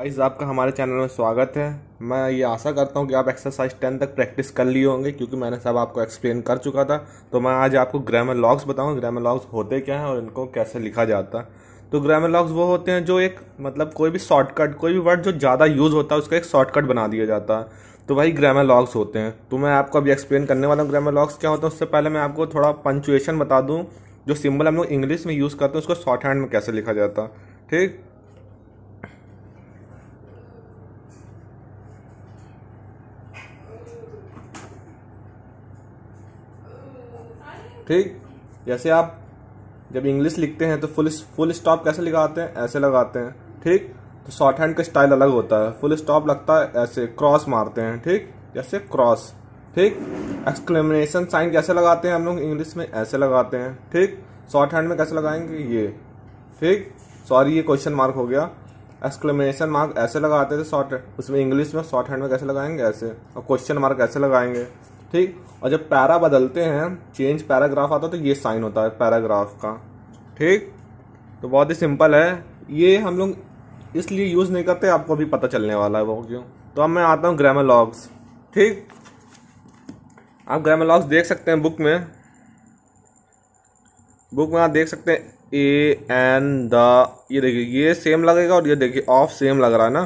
guys आपका हमारे channel में स्वागत है मैं ये आशा करता हूँ कि आप एक्सरसाइज टेन तक प्रैक्टिस कर लिए होंगे क्योंकि मैंने सब आपको एक्सप्लेन कर चुका था तो मैं आज आपको ग्रामर लॉग्स बताऊँ ग्रामर लॉग्स होते क्या हैं और इनको कैसे लिखा जाता है तो ग्रामर लॉग्स वो होते हैं जो एक मतलब कोई भी शॉर्टकट कोई भी वर्ड जो ज़्यादा यूज़ होता है उसका एक शॉर्टकट बना दिया जाता है तो वही ग्रामर लॉग्स होते हैं तो मैं आपको अभी एक्सप्लेन करने वाला हूँ ग्रामर लॉग्स क्या होता है उससे पहले मैं आपको थोड़ा पंचुएशन बता दूँ जो सिम्बल हम लोग इंग्लिश में यूज़ करते हैं उसको शॉर्ट हैंड में कैसे लिखा जाता ठीक ठीक जैसे आप जब इंग्लिश लिखते हैं तो फुल फुल स्टॉप कैसे लगाते हैं ऐसे लगाते हैं ठीक तो शॉर्ट हैंड का स्टाइल अलग होता है फुल स्टॉप लगता है ऐसे क्रॉस मारते हैं ठीक जैसे क्रॉस ठीक एक्सक्लेमिनेशन साइन कैसे लगाते हैं हम लोग इंग्लिश में ऐसे लगाते हैं ठीक शॉर्ट हैंड में कैसे लगाएंगे ये ठीक सॉरी ये क्वेश्चन मार्क हो गया एक्सक्लेमिनेशन मार्क ऐसे लगाते थे शॉर्ट तो उसमें इंग्लिश में शॉर्ट हैंड में कैसे लगाएंगे ऐसे और क्वेश्चन मार्क ऐसे लगाएंगे ठीक और जब पैरा बदलते हैं चेंज पैराग्राफ आता है तो ये साइन होता है पैराग्राफ का ठीक तो बहुत ही सिंपल है ये हम लोग इसलिए यूज़ नहीं करते आपको भी पता चलने वाला है वो क्यों तो अब मैं आता हूँ ग्रामर लॉग्स ठीक आप ग्रामर लॉग्स देख सकते हैं बुक में बुक में आप देख सकते हैं ए एन द ये देखिए ये सेम लगेगा और ये देखिए ऑफ सेम लग रहा है ना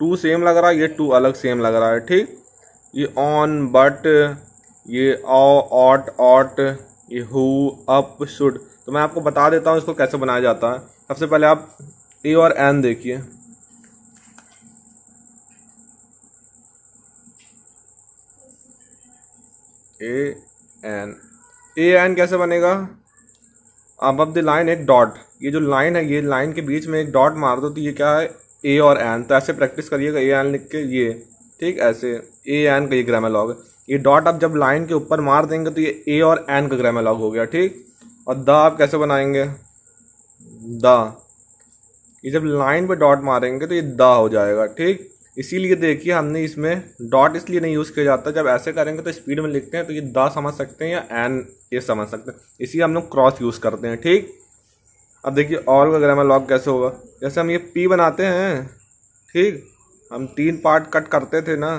टू सेम लग रहा है ये टू अलग सेम लग रहा है ठीक ये ऑन बट ये ऑ ऑट ऑट ये हु अप शुड तो मैं आपको बता देता हूँ इसको कैसे बनाया जाता है सबसे पहले आप ए और एन देखिए ए एन ए एन कैसे बनेगा अब अब द लाइन एक डॉट ये जो लाइन है ये लाइन के बीच में एक डॉट मार दो तो ये क्या है ए और एन तो ऐसे प्रैक्टिस करिएगा ए एन लिख के ये ठीक ऐसे ए एन का ये ग्रामा लॉग ये डॉट आप जब लाइन के ऊपर मार देंगे तो ये ए और एन का ग्रामा लॉग हो गया ठीक और द आप कैसे बनाएंगे द ये जब लाइन पे डॉट मारेंगे तो ये द हो जाएगा ठीक इसीलिए देखिए हमने इसमें डॉट इसलिए नहीं यूज़ किया जाता जब ऐसे करेंगे तो स्पीड में लिखते हैं तो ये द समझ सकते हैं या एन ये समझ सकते हैं इसीलिए हम लोग क्रॉस यूज़ करते हैं ठीक अब देखिए ऑल का ग्रामर लॉग कैसे होगा जैसे हम ये पी बनाते हैं ठीक हम तीन पार्ट कट करते थे ना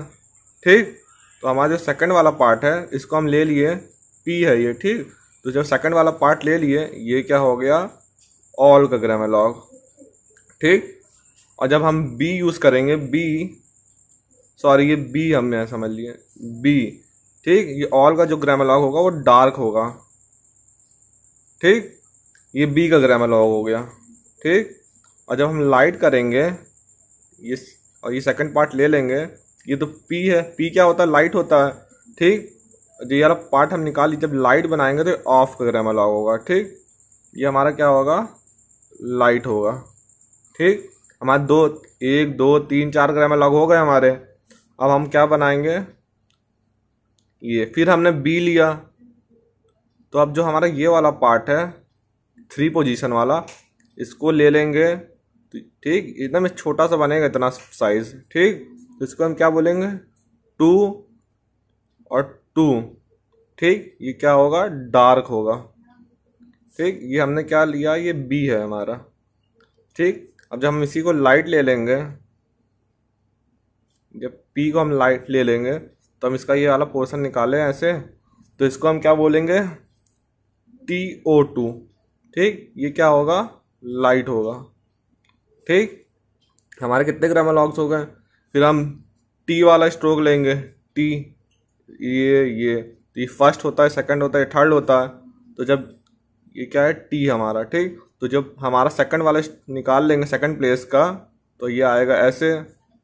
ठीक तो हमारा जो सेकंड वाला पार्ट है इसको हम ले लिए पी है ये ठीक तो जब सेकंड वाला पार्ट ले लिए ये क्या हो गया ऑल का ग्रामर लॉग ठीक और जब हम बी यूज़ करेंगे बी सॉरी ये बी यहाँ समझ लिए बी ठीक ये ऑल का जो ग्रामर लॉग होगा वो डार्क होगा ठीक ये बी का ग्रामर लॉग हो गया ठीक और जब हम लाइट करेंगे ये और ये सेकंड पार्ट ले लेंगे ये तो पी है पी क्या होता है लाइट होता है ठीक जो यार पार्ट हम निकाल जब लाइट बनाएंगे तो ऑफ का ग्रामर लॉग होगा ठीक ये हमारा क्या होगा लाइट होगा ठीक हमारे दो एक दो तीन चार ग्रामा लॉग हो गए हमारे अब हम क्या बनाएंगे ये फिर हमने बी लिया तो अब जो हमारा ये वाला पार्ट है थ्री पोजीशन वाला इसको ले लेंगे तो ठीक इतना में छोटा सा बनेगा इतना साइज ठीक इसको हम क्या बोलेंगे टू और टू ठीक ये क्या होगा डार्क होगा ठीक ये हमने क्या लिया ये बी है हमारा ठीक अब जब हम इसी को लाइट ले लेंगे जब पी को हम लाइट ले लेंगे तो हम इसका ये वाला पोर्सन निकालें ऐसे तो इसको हम क्या बोलेंगे टी ओ टू ठीक ये क्या होगा लाइट होगा ठीक हमारे कितने ग्राम लॉग्स हो गए फिर हम टी वाला स्ट्रोक लेंगे टी ये ये तो ये फर्स्ट होता है सेकंड होता है थर्ड होता है तो जब ये क्या है टी हमारा ठीक तो जब हमारा सेकंड वाला निकाल लेंगे सेकंड प्लेस का तो ये आएगा ऐसे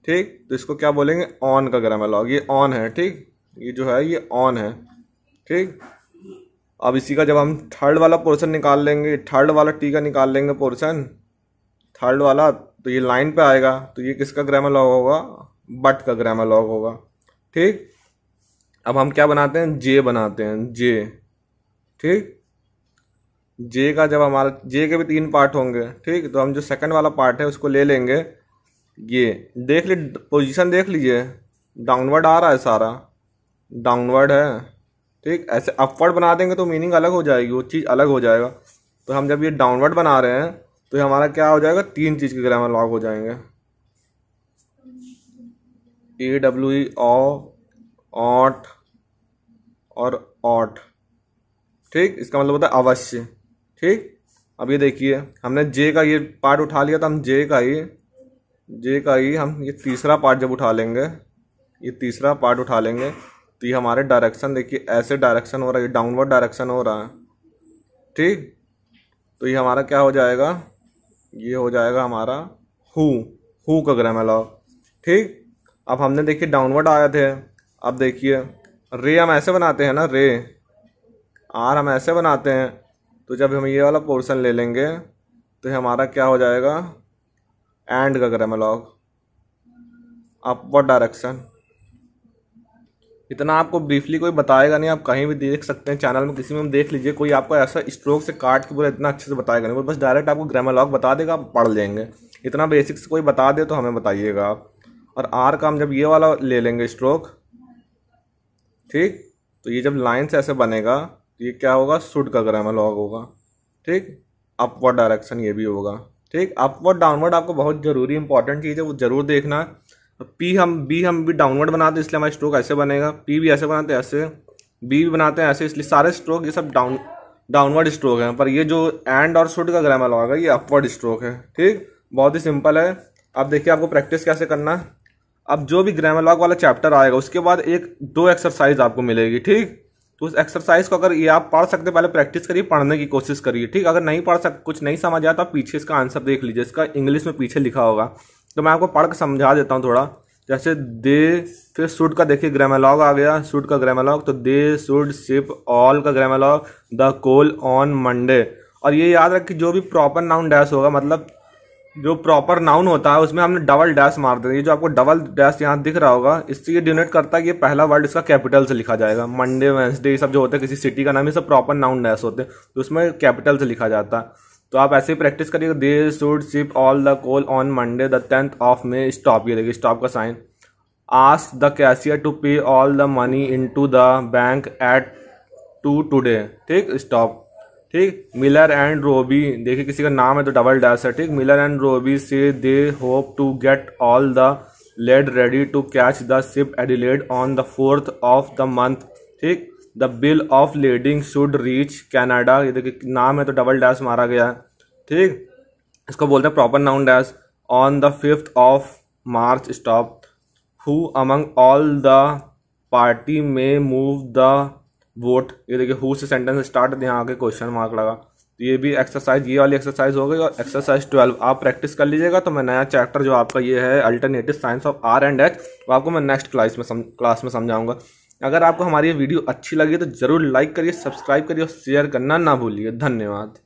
ठीक तो इसको क्या बोलेंगे ऑन का ग्राम लॉग ये ऑन है ठीक ये जो है ये ऑन है ठीक अब इसी का जब हम थर्ड वाला पोर्शन निकाल लेंगे थर्ड वाला टी का निकाल लेंगे पोर्शन थर्ड वाला तो ये लाइन पे आएगा तो ये किसका ग्रामर लॉग होगा बट का ग्रामर लॉग होगा ठीक अब हम क्या बनाते हैं जे बनाते हैं जे ठीक जे का जब हमारा जे के भी तीन पार्ट होंगे ठीक तो हम जो सेकंड वाला पार्ट है उसको ले लेंगे ये देख ली पोजीशन देख लीजिए डाउनवर्ड आ रहा है सारा डाउनवर्ड है ठीक ऐसे अपवर्ड बना देंगे तो मीनिंग अलग हो जाएगी वो चीज़ अलग हो जाएगा तो हम जब ये डाउनवर्ड बना रहे हैं तो हमारा क्या हो जाएगा तीन चीज़ के ग्रामर लॉग हो जाएंगे ए डब्ल्यू ई ऑट और ऑट ठीक इसका मतलब होता है अवश्य ठीक अब ये देखिए हमने जे का ये पार्ट उठा लिया तो हम जे का ही जे का ही हम ये तीसरा पार्ट जब उठा लेंगे ये तीसरा पार्ट उठा लेंगे तो ये हमारे डायरेक्शन देखिए ऐसे डायरेक्शन हो रहा है ये डाउनवर्ड डायरेक्शन हो रहा है ठीक तो ये हमारा क्या हो जाएगा ये हो जाएगा हमारा हु हु का ग्रामर लॉग ठीक अब हमने देखिए डाउनवर्ड आए थे अब देखिए रे हम ऐसे बनाते हैं ना रे आर हम ऐसे बनाते हैं तो जब हम ये वाला पोर्शन ले लेंगे तो हमारा क्या हो जाएगा एंड का ग्रामर लॉग अपवर्ड डायरेक्शन इतना आपको ब्रीफली कोई बताएगा नहीं आप कहीं भी देख सकते हैं चैनल में किसी में हम देख लीजिए कोई आपको ऐसा स्ट्रोक से काट के पूरा इतना अच्छे से बताएगा नहीं बस डायरेक्ट आपको ग्रामर लॉक बता देगा आप पढ़ लेंगे इतना बेसिक से कोई बता दे तो हमें बताइएगा आप और आर का हम जब ये वाला ले लेंगे स्ट्रोक ठीक तो ये जब लाइन से ऐसे बनेगा तो ये क्या होगा सुड का ग्रामर लॉक होगा ठीक अपवर्ड डायरेक्शन ये भी होगा ठीक अपवर्ड डाउनवर्ड आपको बहुत ज़रूरी इंपॉर्टेंट चीज़ है वो ज़रूर देखना पी हम बी हम भी डाउनवर्ड बनाते हैं इसलिए हमारा स्ट्रोक ऐसे बनेगा पी भी ऐसे बनाते हैं ऐसे बी भी बनाते हैं ऐसे इसलिए सारे स्ट्रोक ये सब डाउन डाउनवर्ड स्ट्रोक हैं पर ये जो एंड और शुड का ग्रामर लगा ये अपवर्ड स्ट्रोक है ठीक बहुत ही सिंपल है अब देखिए आपको प्रैक्टिस कैसे करना है अब जो भी ग्रामर लॉग वाला चैप्टर आएगा उसके बाद एक दो एक्सरसाइज आपको मिलेगी ठीक तो उस एक्सरसाइज को अगर ये आप पढ़ सकते पहले प्रैक्टिस करिए पढ़ने की कोशिश करिए ठीक अगर नहीं पढ़ सक कुछ नहीं समझ आया तो आप पीछे इसका आंसर देख लीजिए इसका इंग्लिश में पीछे लिखा होगा तो मैं आपको पढ़ के समझा देता हूँ थोड़ा जैसे दे फिर सुड का देखिए ग्रामालॉग आ गया सुड का ग्रामालॉग तो दे सुड सिप ऑल का grammalogue the coal on Monday और ये याद रख कि जो भी प्रॉपर नाउन डैश होगा मतलब जो प्रॉपर नाउन होता है उसमें हमने डबल डैश मार देते ये जो आपको डबल डैश यहाँ दिख रहा होगा इससे ये डिनोट करता है कि ये पहला वर्ड इसका कैपिटल से लिखा जाएगा मंडे वेंसडे ये सब जो होता है किसी सिटी का नाम ये सब प्रॉपर नाउन डैश होते हैं तो उसमें कैपिटल से लिखा जाता है तो आप ऐसे ही प्रैक्टिस करिएगा they should ship all the coal on Monday the tenth of May stop ये देखिए स्टॉप का sign ask the cashier to pay all the money into the bank at two today ठीक stop ठीक Miller and Robbie देखिए किसी का नाम है तो डबल डैश है ठीक मिलर एंड रोबी से they hope to get all the lead ready to catch the ship Adelaide on the fourth of the month ठीक the bill of lading should reach Canada ये देखिए नाम है तो double dash मारा गया है ठीक इसको बोलते हैं proper noun dash on the fifth of March stop who among all the party में मूव द वोट ये देखिए हु से सेंटेंस स्टार्ट यहाँ आके क्वेश्चन मार्क लगा तो ये भी एक्सरसाइज ये वाली एक्सरसाइज हो गई और एक्सरसाइज ट्वेल्व आप प्रैक्टिस कर लीजिएगा तो मैं नया चैप्टर जो आपका ये है alternative science of R and H वो आपको मैं नेक्स्ट क्लास में क्लास में समझाऊंगा अगर आपको हमारी वीडियो अच्छी लगी तो ज़रूर लाइक करिए सब्सक्राइब करिए और शेयर करना ना भूलिए धन्यवाद